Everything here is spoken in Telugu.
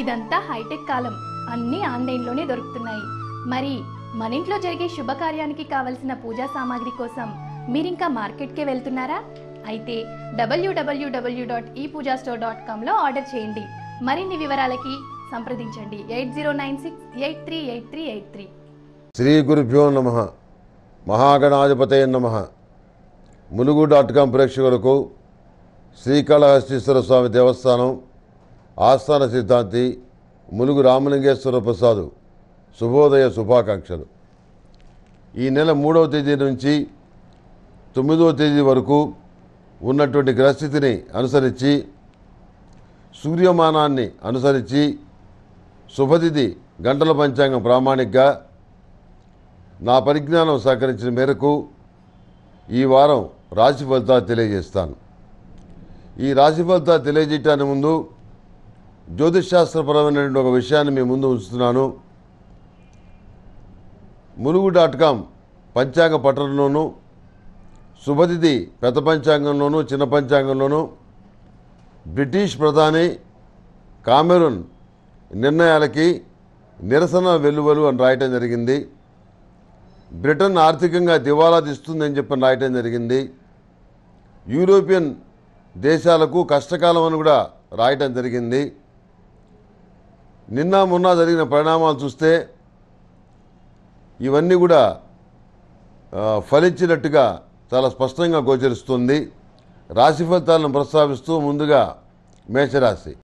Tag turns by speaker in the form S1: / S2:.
S1: ఇదంతా హైటెక్ కాలం అన్నీ ఆన్లైన్లోనే దొరుకుతున్నాయి మరి మన ఇంట్లో జరిగే శుభకార్యానికి కావలసిన పూజా సామాగ్రి కోసం మీరింకా మార్కెట్కే వెళ్తున్నారా అయితే డబ్ల్యూడబ్ల్యూడబ్ల్యూ dot e Pooja store dot కామ్లో ఆర్డర్ చేయండి మరిన్ని వివరాలకి సంప్రదించండి eight zero nine six eight three eight three eight three
S2: శ్రీ గురుభ్యో నమ మహాగణాధిపతయ నమ ములుగు డాట్ కామ్ ప్రేక్షకులకు శ్రీకాళహస్తీశ్వర స్వామి దేవస్థానం ఆస్థాన సిద్ధాంతి ములుగు రామలింగేశ్వర ప్రసాద్ శుభోదయ శుభాకాంక్షలు ఈ నెల మూడవ తేదీ నుంచి తొమ్మిదవ తేదీ వరకు ఉన్నటువంటి గ్రహస్థితిని అనుసరించి సూర్యమానాన్ని అనుసరించి శుభతిథి గంటల పంచాంగం ప్రామాణికగా నా పరిజ్ఞానం సహకరించిన మేరకు ఈ వారం రాశి ఫలితాలు తెలియజేస్తాను ఈ రాశి ఫలితాలు తెలియజేయటానికి ముందు జ్యోతిషాస్త్రపరమైనటువంటి ఒక విషయాన్ని మీ ముందు ఉంచుతున్నాను ములుగు డాట్ కామ్ పంచాంగ పట్టణంలోనూ శుభతిథి పెద్ద పంచాంగంలోనూ చిన్న పంచాంగంలోనూ బ్రిటిష్ ప్రధాని కామెరూన్ నిర్ణయాలకి నిరసన వెలువలు అని రాయటం జరిగింది బ్రిటన్ ఆర్థికంగా దివాలా తీస్తుందని చెప్పి రాయటం జరిగింది యూరోపియన్ దేశాలకు కష్టకాలం అని కూడా రాయటం జరిగింది నిన్న మొన్న జరిగిన పరిణామాలు చూస్తే ఇవన్నీ కూడా ఫలించినట్టుగా చాలా స్పష్టంగా గోచరిస్తుంది రాశి ఫలితాలను ప్రస్తావిస్తూ ముందుగా మేషరాశి